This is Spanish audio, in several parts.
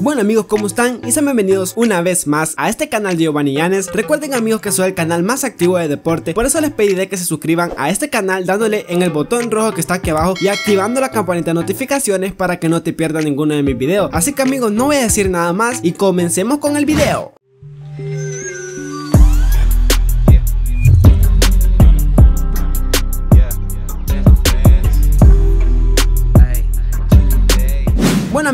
Bueno amigos, ¿cómo están? Y sean bienvenidos una vez más a este canal de Giovanni Llanes. Recuerden amigos que soy el canal más activo de deporte, por eso les pediré que se suscriban a este canal dándole en el botón rojo que está aquí abajo y activando la campanita de notificaciones para que no te pierdas ninguno de mis videos. Así que amigos, no voy a decir nada más y comencemos con el video.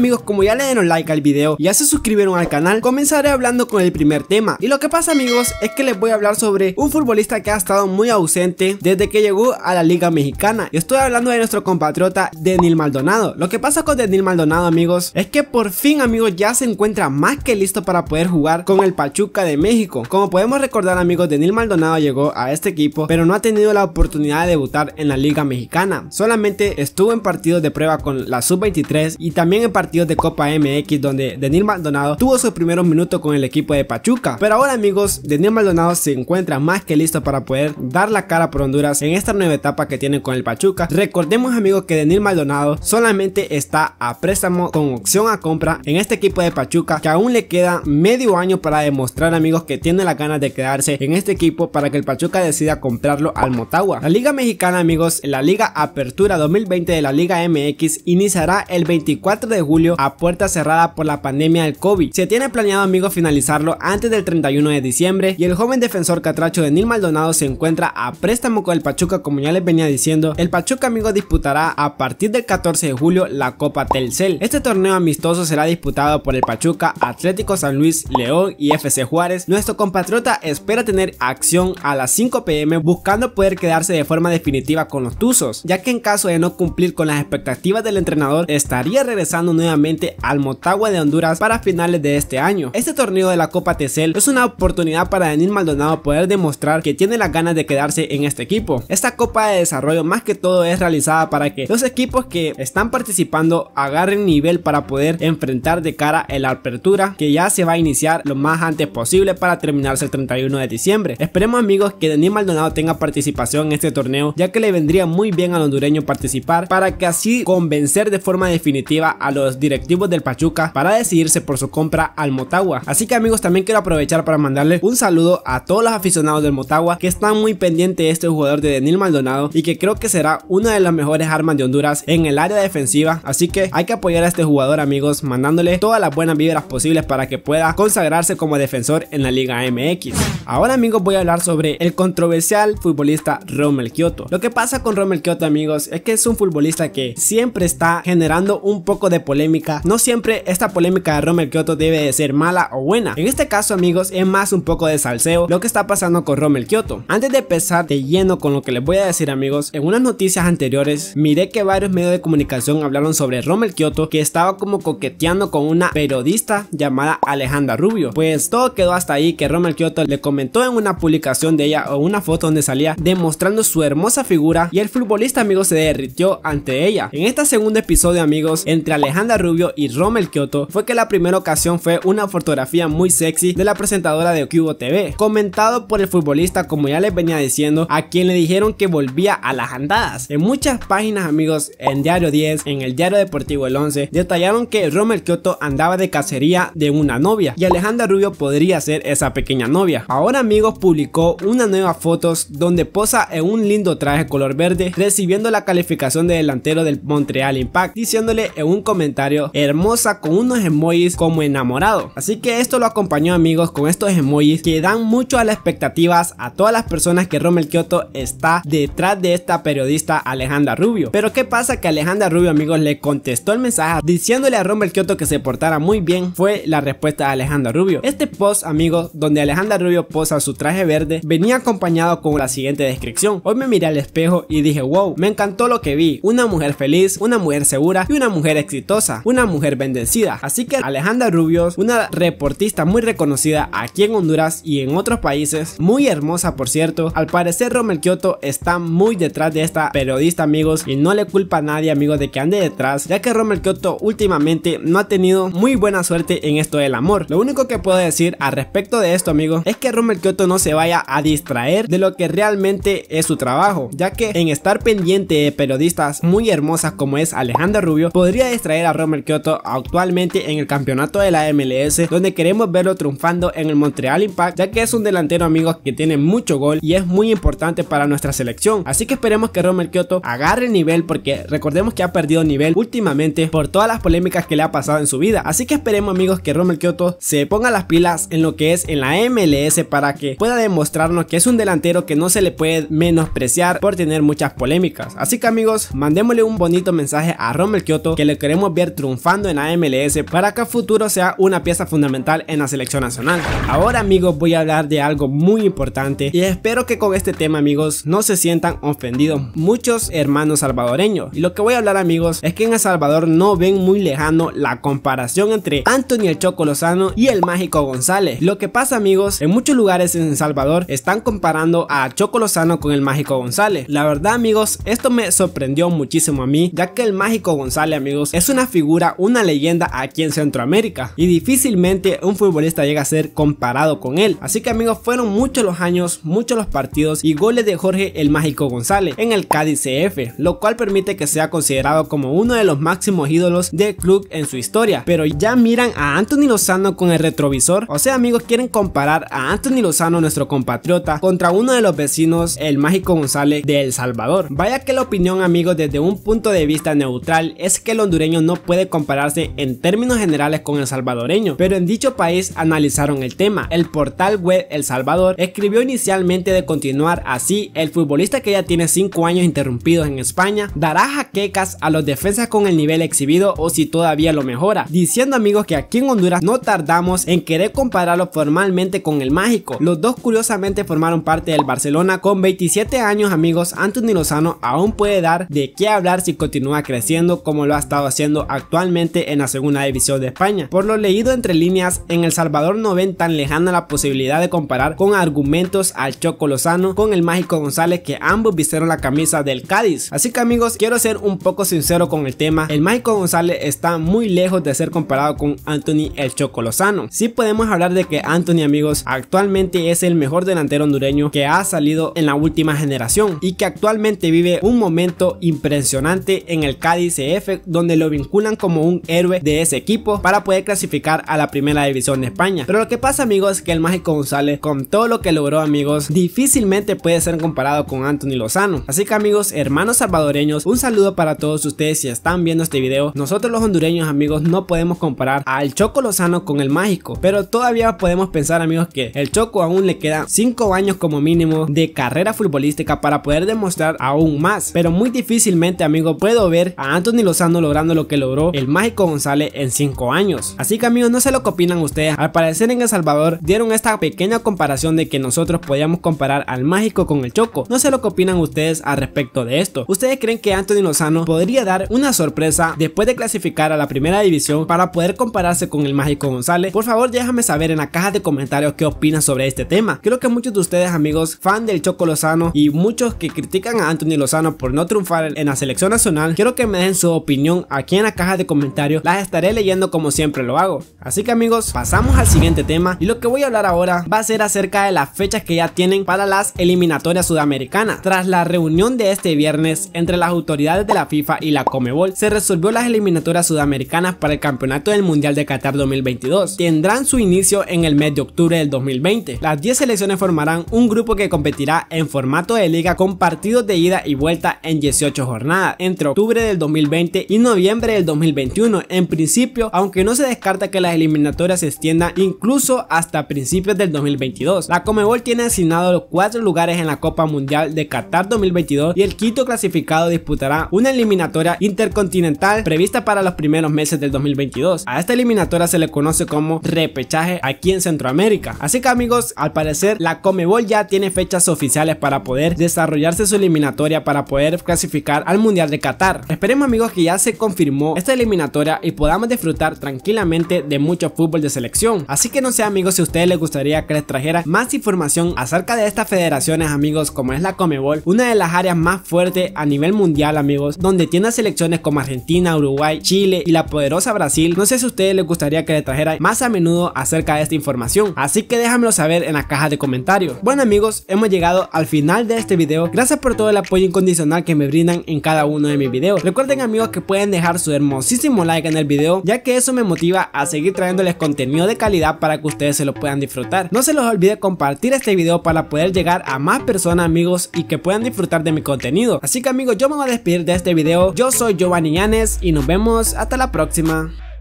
amigos como ya le dieron like al video y ya se suscribieron al canal comenzaré hablando con el primer tema y lo que pasa amigos es que les voy a hablar sobre un futbolista que ha estado muy ausente desde que llegó a la liga mexicana y estoy hablando de nuestro compatriota Denil Maldonado lo que pasa con Denil Maldonado amigos es que por fin amigos ya se encuentra más que listo para poder jugar con el Pachuca de México como podemos recordar amigos Denil Maldonado llegó a este equipo pero no ha tenido la oportunidad de debutar en la liga mexicana solamente estuvo en partidos de prueba con la sub-23 y también en partidos de Copa MX donde Denil Maldonado tuvo sus primeros minutos con el equipo de Pachuca. Pero ahora amigos, Denil Maldonado se encuentra más que listo para poder dar la cara por Honduras en esta nueva etapa que tiene con el Pachuca. Recordemos amigos que Denil Maldonado solamente está a préstamo con opción a compra en este equipo de Pachuca que aún le queda medio año para demostrar amigos que tiene las ganas de quedarse en este equipo para que el Pachuca decida comprarlo al Motagua. La Liga Mexicana amigos, la Liga Apertura 2020 de la Liga MX iniciará el 24 de julio a puerta cerrada por la pandemia del COVID. Se tiene planeado amigo finalizarlo antes del 31 de diciembre y el joven defensor catracho de Nil Maldonado se encuentra a préstamo con el Pachuca como ya les venía diciendo. El Pachuca amigo disputará a partir del 14 de julio la Copa Telcel. Este torneo amistoso será disputado por el Pachuca, Atlético San Luis, León y FC Juárez. Nuestro compatriota espera tener acción a las 5 pm buscando poder quedarse de forma definitiva con los Tuzos, ya que en caso de no cumplir con las expectativas del entrenador estaría regresando nuevamente al Motagua de Honduras para finales de este año. Este torneo de la Copa Tesel es una oportunidad para denis Maldonado poder demostrar que tiene las ganas de quedarse en este equipo. Esta Copa de Desarrollo más que todo es realizada para que los equipos que están participando agarren nivel para poder enfrentar de cara a la apertura que ya se va a iniciar lo más antes posible para terminarse el 31 de diciembre. Esperemos amigos que denis Maldonado tenga participación en este torneo ya que le vendría muy bien al hondureño participar para que así convencer de forma definitiva a los directivos del Pachuca para decidirse por su compra al Motagua. Así que amigos también quiero aprovechar para mandarle un saludo a todos los aficionados del Motagua que están muy pendientes de este jugador de Denil Maldonado y que creo que será una de las mejores armas de Honduras en el área defensiva. Así que hay que apoyar a este jugador amigos mandándole todas las buenas vibras posibles para que pueda consagrarse como defensor en la Liga MX. Ahora amigos voy a hablar sobre el controversial futbolista Romel Kioto. Lo que pasa con Romel Kioto amigos es que es un futbolista que siempre está generando un poco de polémica no siempre esta polémica de Rommel Kyoto debe de ser mala o buena. En este caso amigos es más un poco de salseo lo que está pasando con Rommel Kioto Antes de empezar de lleno con lo que les voy a decir amigos, en unas noticias anteriores miré que varios medios de comunicación hablaron sobre Rommel Kyoto que estaba como coqueteando con una periodista llamada Alejandra Rubio. Pues todo quedó hasta ahí que Rommel Kioto le comentó en una publicación de ella o una foto donde salía demostrando su hermosa figura y el futbolista amigo se derritió ante ella. En este segundo episodio amigos entre Alejandra Rubio y Rommel Kyoto fue que la primera ocasión fue una fotografía muy sexy de la presentadora de Cubo TV, comentado por el futbolista como ya les venía diciendo, a quien le dijeron que volvía a las andadas. En muchas páginas amigos, en Diario 10, en el Diario Deportivo el 11, detallaron que Rommel Kyoto andaba de cacería de una novia y Alejandra Rubio podría ser esa pequeña novia. Ahora amigos publicó una nueva fotos donde posa en un lindo traje color verde recibiendo la calificación de delantero del Montreal Impact diciéndole en un comentario hermosa con unos emojis como enamorado. Así que esto lo acompañó amigos con estos emojis que dan mucho a las expectativas a todas las personas que Rommel Kioto está detrás de esta periodista Alejandra Rubio. Pero qué pasa que Alejandra Rubio amigos le contestó el mensaje diciéndole a Rommel Kioto que se portara muy bien fue la respuesta de Alejandra Rubio. Este post amigos donde Alejandra Rubio posa su traje verde venía acompañado con la siguiente descripción. Hoy me miré al espejo y dije wow me encantó lo que vi. Una mujer feliz, una mujer segura y una mujer exitosa una mujer bendecida. Así que Alejandra Rubios, una reportista muy reconocida aquí en Honduras y en otros países, muy hermosa por cierto, al parecer Romel Kioto está muy detrás de esta periodista amigos y no le culpa a nadie amigos de que ande detrás, ya que Romel Kioto últimamente no ha tenido muy buena suerte en esto del amor. Lo único que puedo decir al respecto de esto amigos es que Romel Kioto no se vaya a distraer de lo que realmente es su trabajo, ya que en estar pendiente de periodistas muy hermosas como es Alejandra Rubio, podría distraer a Romer Kyoto actualmente en el campeonato de la MLS donde queremos verlo triunfando en el Montreal Impact ya que es un delantero amigos que tiene mucho gol y es muy importante para nuestra selección así que esperemos que Romer Kyoto agarre el nivel porque recordemos que ha perdido nivel últimamente por todas las polémicas que le ha pasado en su vida así que esperemos amigos que Romer Kyoto se ponga las pilas en lo que es en la MLS para que pueda demostrarnos que es un delantero que no se le puede menospreciar por tener muchas polémicas así que amigos mandémosle un bonito mensaje a Rommel Kyoto que le queremos ver triunfando en la MLS para que a futuro sea una pieza fundamental en la selección nacional. Ahora amigos voy a hablar de algo muy importante y espero que con este tema amigos no se sientan ofendidos muchos hermanos salvadoreños. Y lo que voy a hablar amigos es que en El Salvador no ven muy lejano la comparación entre Anthony el Choco Lozano y el mágico González. Lo que pasa amigos, en muchos lugares en El Salvador están comparando a Choco Lozano con el mágico González. La verdad amigos, esto me sorprendió muchísimo a mí, ya que el mágico González amigos es una figura figura una leyenda aquí en Centroamérica y difícilmente un futbolista llega a ser comparado con él. Así que amigos, fueron muchos los años, muchos los partidos y goles de Jorge el Mágico González en el Cádiz CF, lo cual permite que sea considerado como uno de los máximos ídolos del club en su historia. Pero ya miran a Anthony Lozano con el retrovisor, o sea amigos, quieren comparar a Anthony Lozano, nuestro compatriota, contra uno de los vecinos, el Mágico González de El Salvador. Vaya que la opinión amigos desde un punto de vista neutral es que el hondureño no puede puede compararse en términos generales con el salvadoreño, pero en dicho país analizaron el tema. El portal web El Salvador escribió inicialmente de continuar así, el futbolista que ya tiene 5 años interrumpidos en España dará jaquecas a los defensas con el nivel exhibido o si todavía lo mejora, diciendo amigos que aquí en Honduras no tardamos en querer compararlo formalmente con el mágico. Los dos curiosamente formaron parte del Barcelona con 27 años amigos, Anthony Lozano aún puede dar de qué hablar si continúa creciendo como lo ha estado haciendo a actualmente en la segunda división de España. Por lo leído entre líneas, en El Salvador no ven tan lejana la posibilidad de comparar con argumentos al Choco Lozano con el Mágico González que ambos vistieron la camisa del Cádiz. Así que amigos, quiero ser un poco sincero con el tema, el Mágico González está muy lejos de ser comparado con Anthony el Choco Lozano. Sí podemos hablar de que Anthony amigos actualmente es el mejor delantero hondureño que ha salido en la última generación y que actualmente vive un momento impresionante en el Cádiz CF donde lo vinculan como un héroe de ese equipo para poder clasificar a la primera división de España. Pero lo que pasa amigos es que el Mágico González con todo lo que logró amigos difícilmente puede ser comparado con Anthony Lozano. Así que amigos, hermanos salvadoreños, un saludo para todos ustedes si están viendo este video. Nosotros los hondureños amigos no podemos comparar al Choco Lozano con el Mágico, pero todavía podemos pensar amigos que el Choco aún le queda 5 años como mínimo de carrera futbolística para poder demostrar aún más. Pero muy difícilmente amigos puedo ver a Anthony Lozano logrando lo que logró el Mágico González en 5 años. Así que amigos, no sé lo que opinan ustedes. Al parecer en El Salvador dieron esta pequeña comparación de que nosotros podíamos comparar al Mágico con el Choco. No sé lo que opinan ustedes al respecto de esto. ¿Ustedes creen que Anthony Lozano podría dar una sorpresa después de clasificar a la primera división para poder compararse con el Mágico González? Por favor, déjame saber en la caja de comentarios qué opinas sobre este tema. Creo que muchos de ustedes, amigos, fan del Choco Lozano y muchos que critican a Anthony Lozano por no triunfar en la selección nacional, quiero que me den su opinión aquí en la caja de comentarios las estaré leyendo como siempre lo hago. Así que amigos, pasamos al siguiente tema y lo que voy a hablar ahora va a ser acerca de las fechas que ya tienen para las eliminatorias sudamericanas. Tras la reunión de este viernes entre las autoridades de la FIFA y la Comebol, se resolvió las eliminatorias sudamericanas para el Campeonato del Mundial de Qatar 2022. Tendrán su inicio en el mes de octubre del 2020. Las 10 selecciones formarán un grupo que competirá en formato de liga con partidos de ida y vuelta en 18 jornadas entre octubre del 2020 y noviembre del 2021. En principio, aunque no se descarta que las eliminatorias se extiendan incluso hasta principios del 2022. La Comebol tiene asignado los cuatro lugares en la Copa Mundial de Qatar 2022 y el quinto clasificado disputará una eliminatoria intercontinental prevista para los primeros meses del 2022. A esta eliminatoria se le conoce como repechaje aquí en Centroamérica. Así que amigos, al parecer la Comebol ya tiene fechas oficiales para poder desarrollarse su eliminatoria para poder clasificar al Mundial de Qatar. Esperemos amigos que ya se confirmó eliminatoria y podamos disfrutar tranquilamente de mucho fútbol de selección. Así que no sé amigos si a ustedes les gustaría que les trajera más información acerca de estas federaciones amigos como es la Comebol, una de las áreas más fuertes a nivel mundial amigos, donde tiene selecciones como Argentina, Uruguay, Chile y la poderosa Brasil. No sé si a ustedes les gustaría que les trajera más a menudo acerca de esta información, así que déjamelo saber en la caja de comentarios. Bueno amigos, hemos llegado al final de este video. Gracias por todo el apoyo incondicional que me brindan en cada uno de mis videos. Recuerden amigos que pueden dejar su hermoso hermosísimo like en el video ya que eso me motiva a seguir trayéndoles contenido de calidad para que ustedes se lo puedan disfrutar. No se los olvide compartir este video para poder llegar a más personas amigos y que puedan disfrutar de mi contenido. Así que amigos yo me voy a despedir de este video, yo soy Giovanni Yanes y nos vemos hasta la próxima.